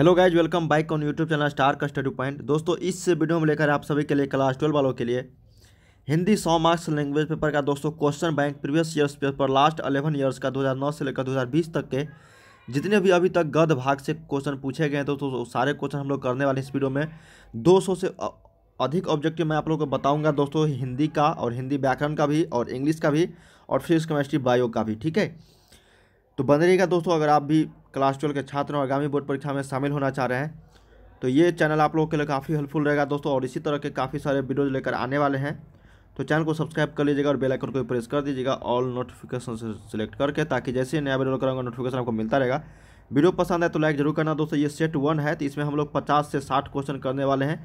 hello guys welcome back on YouTube channel Star का study point दोस्तों इस video में लेकर आप सभी के लिए क्लास ट्वेल्व वालों के लिए हिंदी सौ मार्क्स लैंग्वेज पेपर का दोस्तों question bank previous years paper last eleven years का 2009 से लेकर 2020 तक के जितने भी अभी तक गद भाग से क्वेश्चन पूछे गए हैं तो, तो सारे क्वेश्चन हम लोग करने वाले इस वीडियो में दो से अधिक ऑब्जेक्टिव मैं आप लोग को बताऊंगा दोस्तों हिंदी का और हिंदी व्याकरण का भी और इंग्लिश का भी और फिजिक्स केमिस्ट्री बायो का भी ठीक है तो बन रहेगा दोस्तों अगर आप भी क्लास ट्वेल्व के छात्र और आगामी बोर्ड परीक्षा में शामिल होना चाह रहे हैं तो ये चैनल आप लोगों के लिए काफ़ी हेल्पफुल रहेगा दोस्तों और इसी तरह के काफ़ी सारे वीडियोज लेकर आने वाले हैं तो चैनल को सब्सक्राइब कर लीजिएगा और बेल आइकन को भी प्रेस कर दीजिएगा ऑल नोटिफिकेशन से सिलेक्ट करके ताकि जैसे ही नया वीडियो करेंगे नोटिफिकेशन आपको मिलता रहेगा वीडियो पसंद है तो लाइक जरूर करना दोस्तों ये सेट वन है तो इसमें हम लोग पचास से साठ क्वेश्चन करने वाले हैं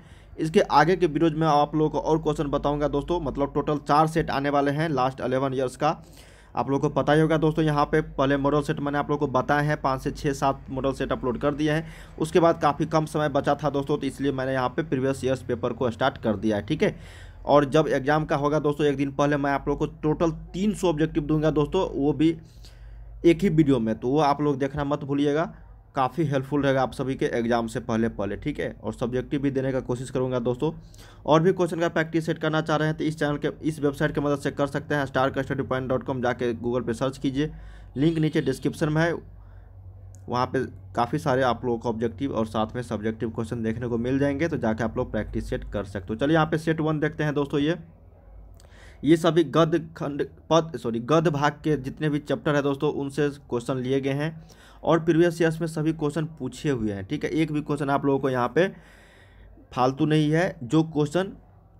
इसके आगे के वीडियोज में आप लोगों को और क्वेश्चन बताऊँगा दोस्तों मतलब टोटल चार सेट आने वाले हैं लास्ट अलेवन ईयर्स का आप लोगों को पता ही होगा दोस्तों यहाँ पे पहले मॉडल सेट मैंने आप लोगों को बताए हैं पाँच से छः सात मॉडल सेट अपलोड कर दिए हैं उसके बाद काफ़ी कम समय बचा था दोस्तों तो इसलिए मैंने यहाँ पे प्रीवियस ईयर्स पेपर को स्टार्ट कर दिया है ठीक है और जब एग्ज़ाम का होगा दोस्तों एक दिन पहले मैं आप लोग को टोटल तीन सौ ऑब्जेक्टिव दूंगा दोस्तों वो भी एक ही वीडियो में तो वो आप लोग देखना मत भूलिएगा काफ़ी हेल्पफुल रहेगा आप सभी के एग्जाम से पहले पहले ठीक है और सब्जेक्टिव भी देने का कोशिश करूँगा दोस्तों और भी क्वेश्चन का प्रैक्टिस सेट करना चाह रहे हैं तो इस चैनल के इस वेबसाइट की मदद से कर सकते हैं Star Study Point dot com जाके गूगल पर सर्च कीजिए लिंक नीचे डिस्क्रिप्शन में है वहाँ पर काफ़ी सारे आप लोगों को ऑब्जेक्टिव और साथ में सब्जेक्टिव क्वेश्चन देखने को मिल जाएंगे तो जाके आप लोग प्रैक्टिस सेट कर सकते हो चलिए यहाँ पे सेट वन देखते हैं दोस्तों ये ये सभी गद खंड पद सॉरी गद भाग के जितने भी चैप्टर है दोस्तों उनसे क्वेश्चन लिए गए हैं और प्रीवियस ईयर्स में सभी क्वेश्चन पूछे हुए हैं ठीक है एक भी क्वेश्चन आप लोगों को यहाँ पे फालतू नहीं है जो क्वेश्चन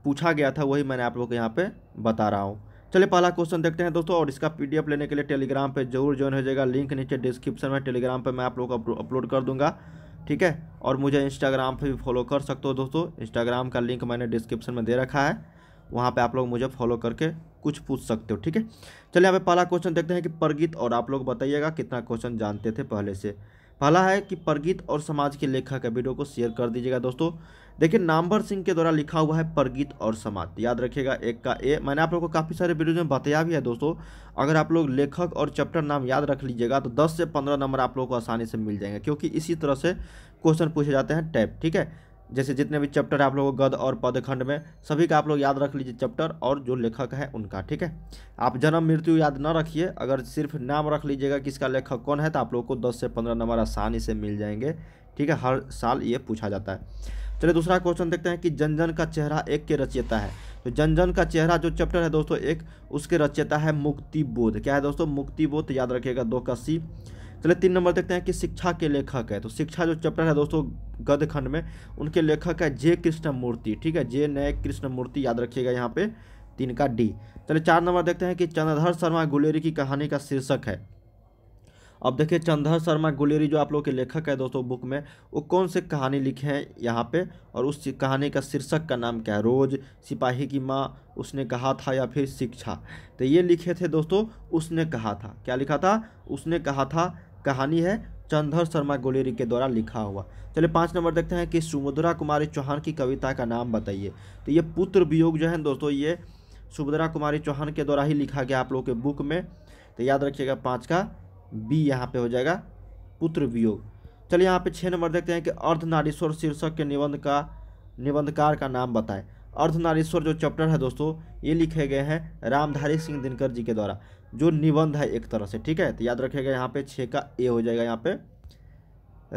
पूछा गया था वही मैंने आप लोगों को यहाँ पे बता रहा हूँ चलिए पहला क्वेश्चन देखते हैं दोस्तों और इसका पीडीएफ लेने के लिए टेलीग्राम पे जरूर ज्वाइन हो जाएगा लिंक नीचे डिस्क्रिप्शन में टेलीग्राम पे मैं आप लोगों को अपलोड कर दूंगा ठीक है और मुझे इंस्टाग्राम पे भी फॉलो कर सकते हो दोस्तों इंस्टाग्राम का लिंक मैंने डिस्क्रिप्शन में दे रखा है वहाँ पे आप लोग मुझे फॉलो करके कुछ पूछ सकते हो ठीक है चलिए यहाँ पे पहला क्वेश्चन देखते हैं कि परगीत और आप लोग बताइएगा कितना क्वेश्चन जानते थे पहले से पहला है कि परगित और समाज के लेखक है वीडियो को शेयर कर दीजिएगा दोस्तों देखिए नामवर सिंह के द्वारा लिखा हुआ है परगित और समाज याद रखिएगा एक का ए मैंने आप लोगों को काफ़ी सारे वीडियो में बताया भी है दोस्तों अगर आप लोग लेखक और चैप्टर नाम याद रख लीजिएगा तो 10 से 15 नंबर आप लोगों को आसानी से मिल जाएंगे क्योंकि इसी तरह से क्वेश्चन पूछे जाते हैं टैप ठीक है जैसे जितने भी चैप्टर आप लोगों गद और पदखंड में सभी का आप लोग याद रख लीजिए चैप्टर और जो लेखक है उनका ठीक है आप जन्म मृत्यु याद ना रखिए अगर सिर्फ नाम रख लीजिएगा किसका लेखक कौन है तो आप लोग को दस से पंद्रह नंबर आसानी से मिल जाएंगे ठीक है हर साल ये पूछा जाता है चलिए दूसरा क्वेश्चन देखते हैं कि जन जन का चेहरा एक के रचयता है तो जन जन का चेहरा जो चैप्टर है दोस्तों एक उसके रचयता है मुक्ति बोध क्या है दोस्तों मुक्ति बोध याद रखिएगा दो का सी चलिए तीन नंबर देखते हैं कि शिक्षा के लेखक है तो शिक्षा जो चैप्टर है दोस्तों गद खंड में उनके लेखक है जे कृष्ण मूर्ति ठीक है जे नए कृष्ण मूर्ति याद रखिएगा यहाँ पे तीन का डी चलिए चार नंबर देखते हैं कि चंद्रधर शर्मा गुलेरी की कहानी का शीर्षक है अब देखिए चंद्रधर शर्मा गुलेरी जो आप लोग के लेखक है दोस्तों बुक में वो कौन से कहानी लिखे हैं यहाँ पे और उस कहानी का शीर्षक का नाम क्या है रोज़ सिपाही की माँ उसने कहा था या फिर शिक्षा तो ये लिखे थे दोस्तों उसने कहा था क्या लिखा था उसने कहा था कहानी है चंदर शर्मा गोलेरी के द्वारा लिखा हुआ चलिए पाँच नंबर देखते हैं कि सुमुद्रा कुमारी चौहान की कविता का नाम बताइए तो ये पुत्र वियोग जो है दोस्तों ये सुभद्रा कुमारी चौहान के द्वारा ही लिखा गया आप लोगों के बुक में तो याद रखिएगा पाँच का बी यहाँ पे हो जाएगा पुत्र वियोग चलिए यहाँ पे छः नंबर देखते हैं कि अर्धनारीश्वर शीर्षक के निबंध का निबंधकार का नाम बताएं अर्धनारीश्वर जो चैप्टर है दोस्तों ये लिखे गए हैं रामधारी सिंह दिनकर जी के द्वारा जो निबंध है एक तरह से ठीक है तो याद रखेगा यहाँ पे छः का ए हो जाएगा यहाँ पे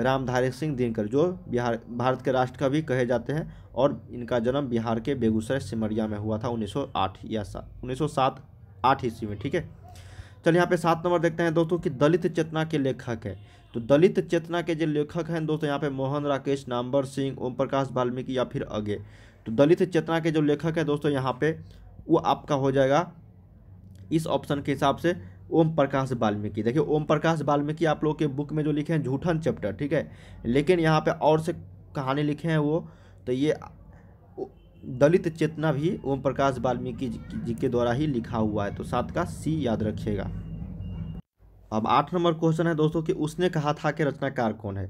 रामधारी सिंह दिनकर जो बिहार भारत के राष्ट्र कवि कहे जाते हैं और इनका जन्म बिहार के बेगूसराय सिमरिया में हुआ था 1908 या सा उन्नीस सौ सात आठ ईस्वी में ठीक है चलिए यहाँ पे सात नंबर देखते हैं दोस्तों कि दलित चेतना के लेखक है तो दलित चेतना के जो लेखक हैं दोस्तों यहाँ पे मोहन राकेश नाम्बर सिंह ओम प्रकाश वाल्मीकि या फिर अगे तो दलित चेतना के जो लेखक है दोस्तों यहाँ पे वो आपका हो जाएगा इस ऑप्शन के हिसाब से ओम प्रकाश वाल्मीकि देखिए ओम प्रकाश वाल्मीकि आप लोग के बुक में जो लिखे हैं झूठन चैप्टर ठीक है लेकिन यहाँ पे और से कहानी लिखे हैं वो तो ये दलित चेतना भी ओम प्रकाश वाल्मीकि जी के द्वारा ही लिखा हुआ है तो सात का सी याद रखिएगा अब आठ नंबर क्वेश्चन है दोस्तों कि उसने कहा था कि रचनाकार कौन है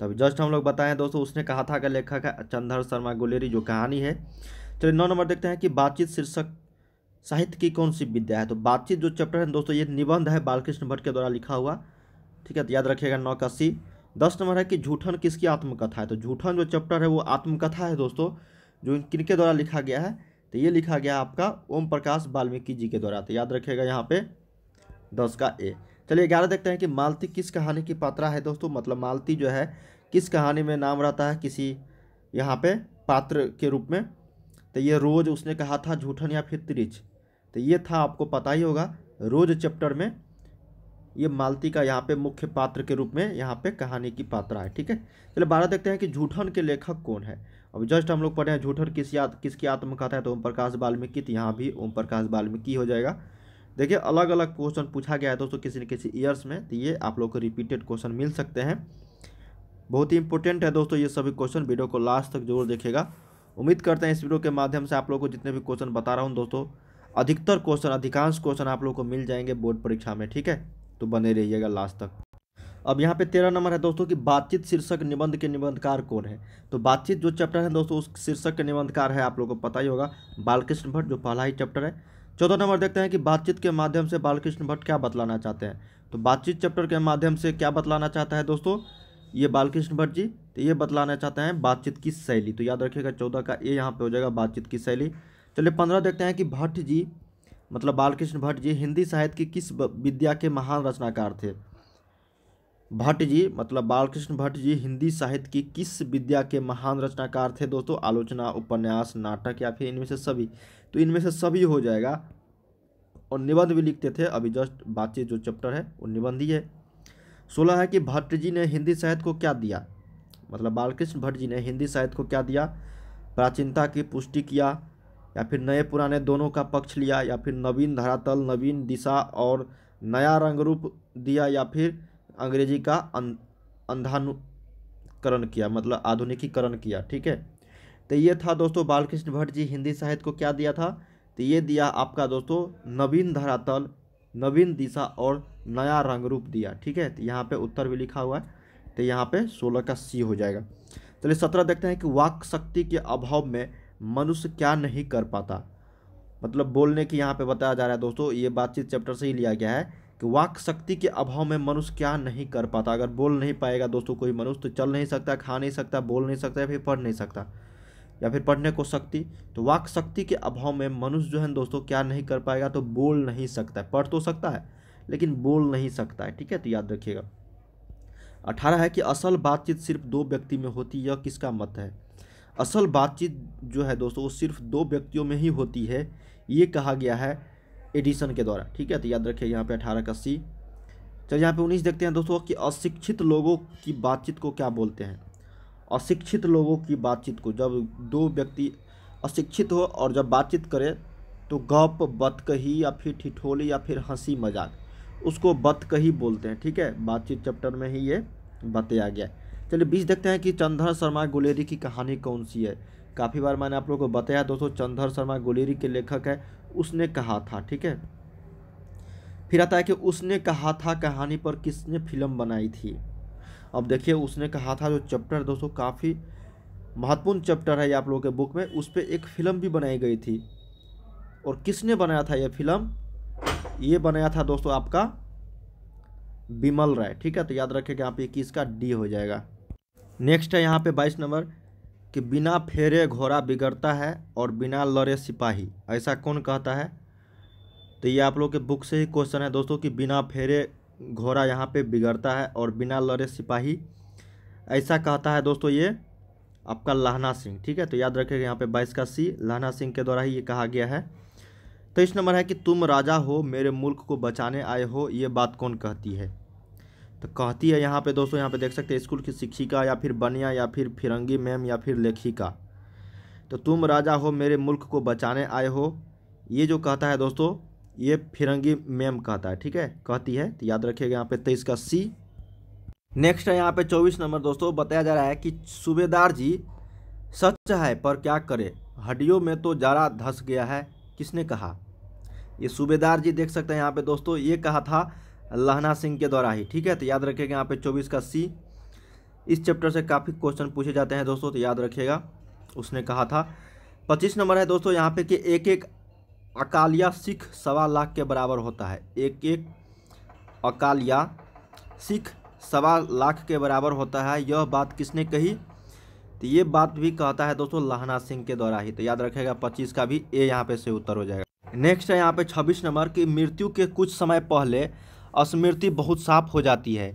तब तो जस्ट हम लोग बताएं दोस्तों उसने कहा था का लेखक है चंद्र शर्मा गुलेरी जो कहानी है चलिए नौ नंबर देखते हैं कि बातचीत शीर्षक साहित्य की कौन सी विद्या है तो बातचीत जो चैप्टर है दोस्तों ये निबंध है बालकृष्ण भट्ट के द्वारा लिखा हुआ ठीक है तो याद रखिएगा नौ का सी दस नंबर है कि झूठन किसकी आत्मकथा है तो झूठन जो चैप्टर है वो आत्मकथा है दोस्तों जो किनके द्वारा लिखा गया है तो ये लिखा गया आपका ओम प्रकाश वाल्मीकि जी के द्वारा तो याद रखिएगा यहाँ पे दस का ए चलिए ग्यारह देखते हैं कि मालती किस कहानी की पात्रा है दोस्तों मतलब मालती जो है किस कहानी में नाम रहता है किसी यहाँ पे पात्र के रूप में तो ये रोज उसने कहा था झूठन या फिर त्रिज तो ये था आपको पता ही होगा रोज चैप्टर में ये मालती का यहाँ पे मुख्य पात्र के रूप में यहाँ पे कहानी की पात्र है ठीक है चलिए बारह देखते हैं कि झूठन के लेखक कौन है अब जस्ट हम लोग पढ़े हैं झूठन किस याद किसकी आत्मकथा है तो ओम प्रकाश बाल्मीकि तो यहाँ भी ओम प्रकाश बाल्मीकि हो जाएगा देखिए अलग अलग क्वेश्चन पूछा गया है दोस्तों किसी न किसी ईयर्स में तो ये आप लोग को रिपीटेड क्वेश्चन मिल सकते हैं बहुत ही इंपॉर्टेंट है दोस्तों ये सभी क्वेश्चन वीडियो को लास्ट तक जरूर देखेगा उम्मीद करते हैं इस वीडियो के माध्यम से आप लोगों को जितने भी क्वेश्चन बता रहा हूँ दोस्तों अधिकतर क्वेश्चन अधिकांश क्वेश्चन आप लोगों को मिल जाएंगे बोर्ड परीक्षा में ठीक है तो बने रहिएगा लास्ट तक अब यहाँ पे तेरह नंबर है दोस्तों कि बातचीत शीर्षक निबंध के निबंधकार कौन है तो बातचीत जो चैप्टर है दोस्तों उस शीर्षक के निबंधकार है आप लोगों को पता ही होगा बालकृष्ण भट्ट जो पहला ही चैप्टर है चौदह नंबर देखते हैं कि बातचीत के माध्यम से बालकृष्ण भट्ट क्या बतलाना चाहते हैं तो बातचीत चैप्टर के माध्यम से क्या बतलाना चाहता है दोस्तों ये बालकृष्ण भट्ट जी तो ये बतलाना चाहते हैं बातचीत की शैली तो याद रखिएगा चौदह का ये यहाँ पे हो जाएगा बातचीत की शैली चलिए पंद्रह देखते हैं कि भट्ट जी मतलब बालकृष्ण भट्ट जी हिंदी साहित्य की किस विद्या के महान रचनाकार थे भट्ट जी मतलब बालकृष्ण भट्ट जी हिंदी साहित्य की किस विद्या के महान रचनाकार थे दोस्तों आलोचना उपन्यास नाटक या फिर इनमें से सभी तो इनमें से सभी हो जाएगा और निबंध भी लिखते थे अभी जस्ट बातचीत जो चैप्टर है वो निबंध ही है सोलह है कि भट्ट जी ने हिंदी साहित्य को क्या दिया मतलब बालकृष्ण भट्ट जी ने हिंदी साहित्य को क्या दिया प्राचीनता की पुष्टि किया या फिर नए पुराने दोनों का पक्ष लिया या फिर नवीन धरातल नवीन दिशा और नया रंग रूप दिया या फिर अंग्रेजी का अं-, अंधानुकरण किया मतलब आधुनिकीकरण किया ठीक है तो ये था दोस्तों बालकृष्ण भट्ट जी हिंदी साहित्य को क्या दिया था तो ये दिया आपका दोस्तों नवीन धरातल नवीन दिशा और नया रंग रूप दिया ठीक है तो यहाँ पे उत्तर भी लिखा हुआ है तो यहाँ पे सोलह का सी हो जाएगा चलिए तो सत्रह देखते हैं कि वाक शक्ति के अभाव में मनुष्य क्या नहीं कर पाता मतलब बोलने की यहाँ पे बताया जा रहा है दोस्तों ये बातचीत चैप्टर से ही लिया गया है कि वाक शक्ति के अभाव में मनुष्य क्या नहीं कर पाता अगर बोल नहीं पाएगा दोस्तों कोई मनुष्य तो चल नहीं सकता खा नहीं सकता बोल नहीं सकता या फिर पढ़ नहीं सकता या फिर पढ़ने को शक्ति तो वाक शक्ति के अभाव में मनुष्य जो है दोस्तों क्या नहीं कर पाएगा तो बोल नहीं सकता पढ़ तो सकता है लेकिन बोल नहीं सकता है ठीक है तो याद रखिएगा अठारह है कि असल बातचीत सिर्फ दो व्यक्ति में होती है यह किसका मत है असल बातचीत जो है दोस्तों वो सिर्फ दो व्यक्तियों में ही होती है ये कहा गया है एडिसन के द्वारा ठीक है तो याद रखिए यहाँ पे अठारह का सी चलिए यहाँ पे उन्नीस देखते हैं दोस्तों कि अशिक्षित लोगों की बातचीत को क्या बोलते हैं अशिक्षित लोगों की बातचीत को जब दो व्यक्ति अशिक्षित हो और जब बातचीत करे तो गप बतकही या फिर ठिठोली या फिर हंसी मजाक उसको बत कही बोलते हैं ठीक है बातचीत चैप्टर में ही ये बताया आ गया चलिए बीच देखते हैं कि चंद्र शर्मा गुलेरी की कहानी कौन सी है काफ़ी बार मैंने आप लोगों को बताया दोस्तों चंद्र शर्मा गुलेरी के लेखक है उसने कहा था ठीक है फिर आता है कि उसने कहा था कहानी पर किसने फिल्म बनाई थी अब देखिए उसने कहा था जो चैप्टर दोस्तों काफ़ी महत्वपूर्ण चैप्टर है ये आप लोगों के बुक में उस पर एक फिल्म भी बनाई गई थी और किसने बनाया था यह फिल्म ये बनाया था दोस्तों आपका बिमल राय ठीक है तो याद रखेगा कि यहाँ पे इक्कीस का डी हो जाएगा नेक्स्ट है यहाँ पे बाईस नंबर कि बिना फेरे घोड़ा बिगड़ता है और बिना लड़े सिपाही ऐसा कौन कहता है तो ये आप लोग के बुक से ही क्वेश्चन है दोस्तों कि बिना फेरे घोड़ा यहाँ पे बिगड़ता है और बिना लड़े सिपाही ऐसा कहता है दोस्तों ये आपका लाहना सिंह ठीक है तो याद रखेगा यहाँ पे बाईस का सी लाहना सिंह के द्वारा ही ये कहा गया है तेईस तो नंबर है कि तुम राजा हो मेरे मुल्क को बचाने आए हो ये बात कौन कहती है तो कहती है यहाँ पे दोस्तों यहाँ पे देख सकते हैं स्कूल की शिक्षिका या फिर बनिया या फिर फिरंगी मैम या फिर लेखिका तो तुम राजा हो मेरे मुल्क को बचाने आए हो ये जो कहता है दोस्तों ये फिरंगी मैम कहता है ठीक है कहती है तो याद रखिएगा यहाँ पे तेईस का सी नेक्स्ट है यहाँ पे चौबीस नंबर दोस्तों बताया जा रहा है कि सूबेदार जी सच है पर क्या करे हड्डियों में तो जरा धस गया है किसने कहा ये सूबेदार जी देख सकते हैं यहाँ पे दोस्तों ये कहा था लहना सिंह के द्वारा ही ठीक है तो याद रखेगा यहाँ पे चौबीस का सी इस चैप्टर से काफ़ी क्वेश्चन पूछे जाते हैं दोस्तों तो याद रखिएगा उसने कहा था पच्चीस नंबर है दोस्तों यहाँ पे कि एक एक अकालिया सिख सवा लाख के बराबर होता है एक एक अकालिया सिख सवा लाख के बराबर होता है यह बात किसने कही तो ये बात भी कहता है दोस्तों लहना सिंह के द्वारा ही तो याद रखेगा पच्चीस का भी ए यहाँ पे से उत्तर हो जाएगा नेक्स्ट है यहाँ पे छब्बीस नंबर की मृत्यु के कुछ समय पहले स्मृति बहुत साफ हो जाती है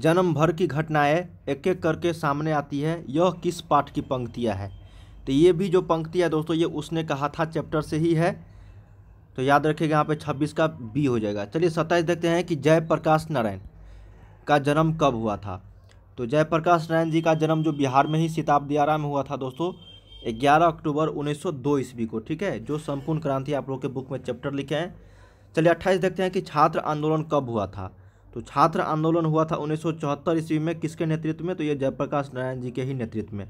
जन्म भर की घटनाएं एक एक करके सामने आती है यह किस पाठ की पंक्तियाँ है तो ये भी जो पंक्ति है दोस्तों ये उसने कहा था चैप्टर से ही है तो याद रखिएगा यहाँ पे छब्बीस का बी हो जाएगा चलिए सत्ताईस देखते हैं कि जयप्रकाश नारायण का जन्म कब हुआ था तो जयप्रकाश नारायण जी का जन्म जो बिहार में ही सिताबदियारा में हुआ था दोस्तों 11 अक्टूबर 1902 ईस्वी को ठीक है जो संपूर्ण क्रांति आप लोग के बुक में चैप्टर लिखे हैं चलिए अट्ठाईस देखते हैं कि छात्र आंदोलन कब हुआ था तो छात्र आंदोलन हुआ था उन्नीस ईस्वी में किसके नेतृत्व में तो ये जयप्रकाश नारायण जी के ही नेतृत्व में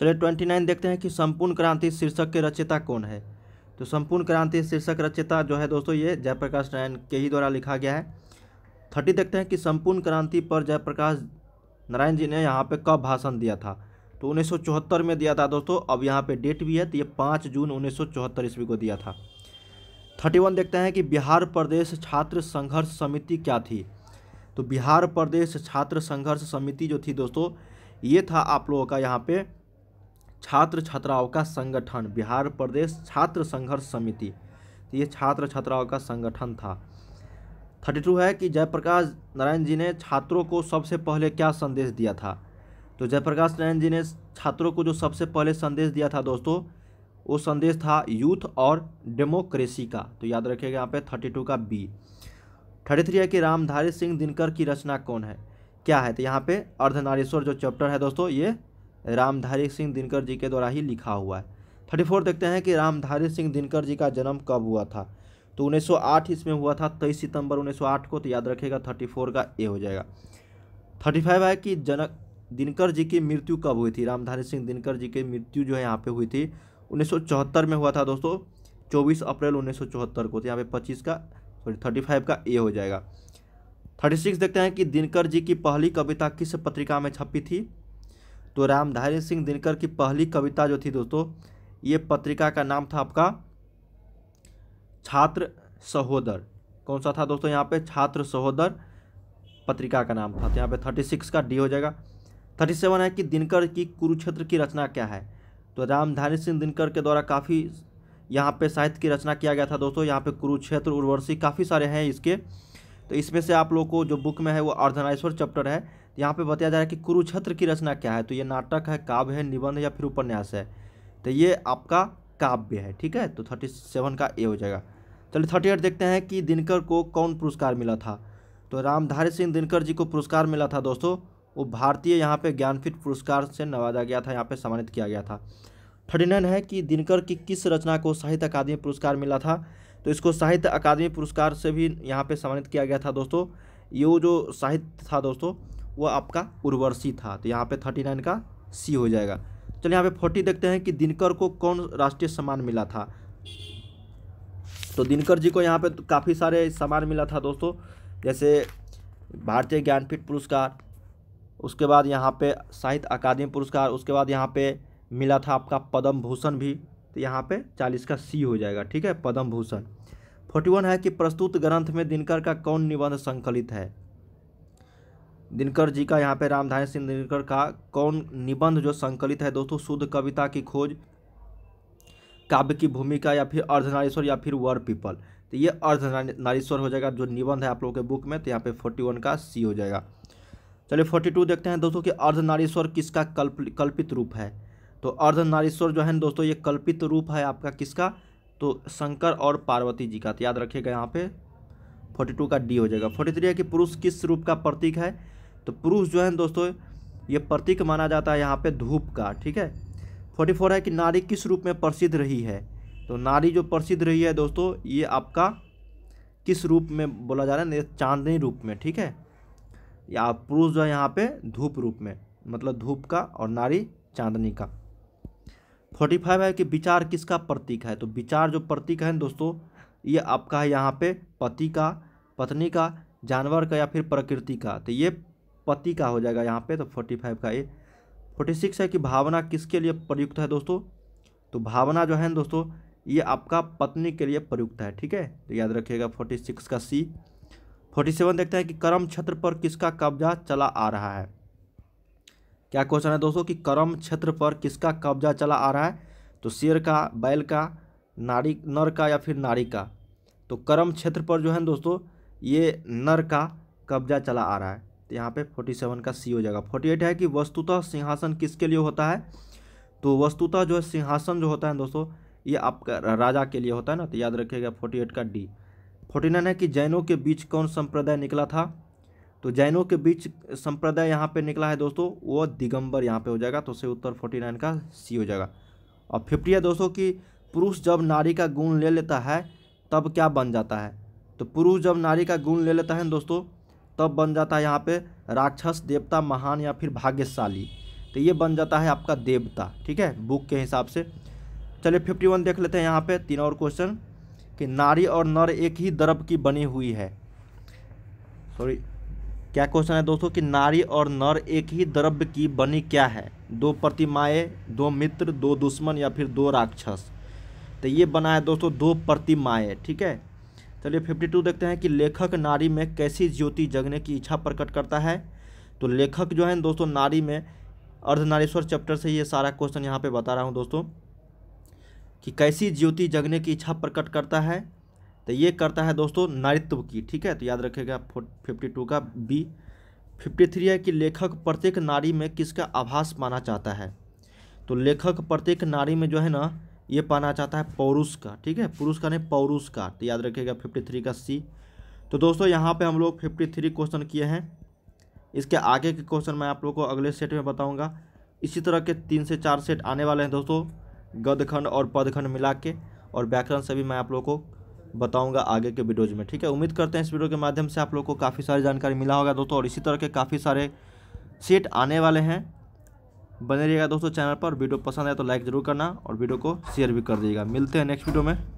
चलिए ट्वेंटी नाइन देखते हैं कि संपूर्ण क्रांति शीर्षक के रचयता कौन है तो संपूर्ण क्रांति शीर्षक रचयता जो है दोस्तों ये जयप्रकाश नारायण के ही द्वारा लिखा गया है थर्टी देखते हैं कि संपूर्ण क्रांति पर जयप्रकाश नारायण जी ने यहाँ पे कब भाषण दिया था तो उन्नीस में दिया था दोस्तों अब यहाँ पे डेट भी है तो ये पाँच जून उन्नीस ईस्वी को दिया था थर्टी वन देखते हैं कि बिहार प्रदेश छात्र संघर्ष समिति क्या थी तो बिहार प्रदेश छात्र संघर्ष समिति जो थी दोस्तों ये था आप लोगों का यहाँ पे छात्र छात्राओं का संगठन बिहार प्रदेश छात्र संघर्ष समिति तो ये छात्र छात्राओं का संगठन था थर्टी टू है कि जयप्रकाश नारायण जी ने छात्रों को सबसे पहले क्या संदेश दिया था तो जयप्रकाश नारायण जी ने छात्रों को जो सबसे पहले संदेश दिया था दोस्तों वो संदेश था यूथ और डेमोक्रेसी का तो याद रखिएगा यहाँ पे थर्टी टू का बी थर्टी थ्री है कि रामधारी सिंह दिनकर की रचना कौन है क्या है तो यहाँ पे अर्धनारेश्वर जो चैप्टर है दोस्तों ये रामधारी सिंह दिनकर जी के द्वारा ही लिखा हुआ है थर्टी फोर देखते हैं कि रामधारी सिंह दिनकर जी का जन्म कब हुआ था तो 1908 इसमें हुआ था तेईस सितंबर 1908 को तो याद रखेगा 34 का ए हो जाएगा 35 है कि जनक दिनकर जी की मृत्यु कब हुई थी रामधारी सिंह दिनकर जी की मृत्यु जो है यहाँ पे हुई थी 1974 में हुआ था दोस्तों 24 अप्रैल 1974 को तो यहाँ पे 25 का सॉरी थर्टी का ए हो जाएगा थर्टी देखते हैं कि दिनकर जी की पहली कविता किस पत्रिका में छपी थी तो रामधारी सिंह दिनकर की पहली कविता जो थी दोस्तों ये पत्रिका का नाम था आपका छात्र सहोदर कौन सा था दोस्तों यहाँ पे छात्र सहोदर पत्रिका का नाम था तो यहाँ पे थर्टी सिक्स का डी हो जाएगा थर्टी सेवन है कि दिनकर की कुरुक्षेत्र की रचना क्या है तो रामधारी सिंह दिनकर के द्वारा काफ़ी यहाँ पे साहित्य की रचना किया गया था दोस्तों यहाँ पे कुरुक्षेत्र उर्वर्षी काफ़ी सारे हैं इसके तो इसमें से आप लोग को जो बुक में है वो अर्धनाश्वर चैप्टर है तो यहाँ पर बताया जा रहा है कि कुरुक्षेत्र की रचना क्या है तो ये नाटक है काव्य है निबंध या फिर उपन्यास है तो ये आपका काव्य है ठीक है तो थर्टी सेवन का ए हो जाएगा चलिए थर्टी एट देखते हैं कि दिनकर को कौन पुरस्कार मिला था तो रामधारी सिंह दिनकर जी को पुरस्कार मिला था दोस्तों वो भारतीय यहाँ पे ज्ञानपीठ पुरस्कार से नवाजा गया था यहाँ पे सम्मानित किया गया था थर्टी नाइन है कि दिनकर की किस रचना को साहित्य अकादमी पुरस्कार मिला था तो इसको साहित्य अकादमी पुरस्कार से भी यहाँ पे सम्मानित किया गया था दोस्तों ये जो साहित्य था दोस्तों वो आपका उर्वर्षी था तो यहाँ पे थर्टी नाइन का सी हो जाएगा चलिए यहाँ पे फोर्टी देखते हैं कि दिनकर को कौन राष्ट्रीय सम्मान मिला था तो दिनकर जी को यहाँ पे तो काफ़ी सारे सम्मान मिला था दोस्तों जैसे भारतीय ज्ञानपीठ पुरस्कार उसके बाद यहाँ पे साहित्य अकादमी पुरस्कार उसके बाद यहाँ पे मिला था आपका पद्म भूषण भी तो यहाँ पे चालीस का सी हो जाएगा ठीक है पद्म भूषण फोर्टी वन है कि प्रस्तुत ग्रंथ में दिनकर का कौन निबंध संकलित है दिनकर जी का यहाँ पे रामधारी सिंह दिनकर का कौन निबंध जो संकलित है दोस्तों शुद्ध कविता की खोज काव्य की भूमिका या फिर अर्धनारीश्वर या फिर वर पीपल तो ये अर्धनारीश्वर हो जाएगा जो निबंध है आप लोगों के बुक में तो यहाँ पे फोर्टी वन का सी हो जाएगा चलिए फोर्टी टू देखते हैं दोस्तों कि अर्धनारेश्वर किसका कल्प कल्पित रूप है तो अर्धनारेश्वर जो है दोस्तों ये कल्पित रूप है आपका किसका तो शंकर और पार्वती जी का तो याद रखिएगा यहाँ पे फोर्टी टू का डी हो जाएगा फोर्टी थ्री है कि पुरुष किस रूप का प्रतीक है तो पुरुष जो है दोस्तों ये प्रतीक माना जाता है यहाँ पे धूप का ठीक है फोर्टी फोर है कि नारी किस रूप में प्रसिद्ध रही है तो नारी जो प्रसिद्ध रही है दोस्तों ये आपका किस रूप में बोला जा रहा है चांदनी रूप में ठीक है या पुरुष जो है यहाँ पे धूप रूप में मतलब धूप का और नारी चांदनी का फोर्टी फाइव है कि विचार किसका प्रतीक है तो विचार जो प्रतीक है दोस्तों ये आपका है यहाँ पे पति का पत्नी का जानवर का या फिर प्रकृति का तो ये पति का हो जाएगा यहाँ पे तो फोर्टी फाइव का ए फोर्टी सिक्स है कि भावना किसके लिए प्रयुक्त है दोस्तों तो भावना जो है दोस्तों ये आपका पत्नी के लिए प्रयुक्त है ठीक है तो याद रखिएगा फोर्टी सिक्स का सी फोर्टी सेवन देखते हैं कि कर्म क्षेत्र पर किसका कब्जा चला आ रहा है क्या क्वेश्चन है दोस्तों कि कर्म क्षेत्र पर किसका कब्जा चला आ रहा है तो शेर का बैल का नारी नर का या फिर नारी का तो कर्म क्षेत्र पर जो है दोस्तों ये नर का कब्जा चला आ रहा है तो यहाँ पे 47 का सी हो जाएगा 48 है कि वस्तुतः सिंहासन किसके लिए होता है तो वस्तुतः जो है सिंहासन जो होता है दोस्तों ये आपका राजा के लिए होता है ना तो याद रखिएगा 48 का डी 49 है कि जैनों के बीच कौन संप्रदाय निकला था तो जैनों के बीच संप्रदाय यहाँ पे निकला है दोस्तों वो दिगंबर यहाँ पे हो जाएगा तो उसे उत्तर 49 का सी हो जाएगा और फिफ्टी है दोस्तों कि पुरुष जब नारी का गुण ले लेता है तब क्या बन जाता है तो पुरुष जब नारी का गुण ले लेता है दोस्तों तब बन जाता है यहाँ पे राक्षस देवता महान या फिर भाग्यशाली तो ये बन जाता है आपका देवता ठीक है बुक के हिसाब से चलिए फिफ्टी वन देख लेते हैं यहाँ पे तीन और क्वेश्चन कि नारी और नर एक ही दरब की बनी हुई है सॉरी क्या क्वेश्चन है दोस्तों कि नारी और नर एक ही द्रव्य की बनी क्या है दो प्रतिमाएँ दो मित्र दो दुश्मन या फिर दो राक्षस तो ये बना है दोस्तों दो प्रतिमाएँ ठीक है चलिए 52 देखते हैं कि लेखक नारी में कैसी ज्योति जगने की इच्छा प्रकट करता है तो लेखक जो है दोस्तों नारी में अर्धनारीश्वर चैप्टर से ये सारा क्वेश्चन यहाँ पे बता रहा हूँ दोस्तों कि कैसी ज्योति जगने की इच्छा प्रकट करता है तो ये करता है दोस्तों नारित्व की ठीक है तो याद रखेगा फिफ्टी टू का बी फिफ्टी थ्री है कि लेखक प्रत्येक नारी में किसका आभास माना चाहता है तो लेखक प्रत्येक नारी में जो है ना ये पाना चाहता है पौरुष का ठीक है पुरुष का नहीं पौरुष का तो याद रखिएगा फिफ्टी थ्री का सी तो दोस्तों यहाँ पे हम लोग फिफ्टी थ्री क्वेश्चन किए हैं इसके आगे के क्वेश्चन मैं आप लोग को अगले सेट में बताऊँगा इसी तरह के तीन से चार सेट आने वाले हैं दोस्तों गदखंड और पदखंड मिला के और व्याकरण से भी मैं आप लोग को बताऊंगा आगे के वीडियोज में ठीक है उम्मीद करते हैं इस वीडियो के माध्यम से आप लोग को काफ़ी सारी जानकारी मिला होगा दोस्तों और इसी तरह के काफ़ी सारे सेट आने वाले हैं बने रहिएगा दोस्तों चैनल पर वीडियो पसंद आए तो लाइक जरूर करना और वीडियो को शेयर भी कर दीजिएगा मिलते हैं नेक्स्ट वीडियो में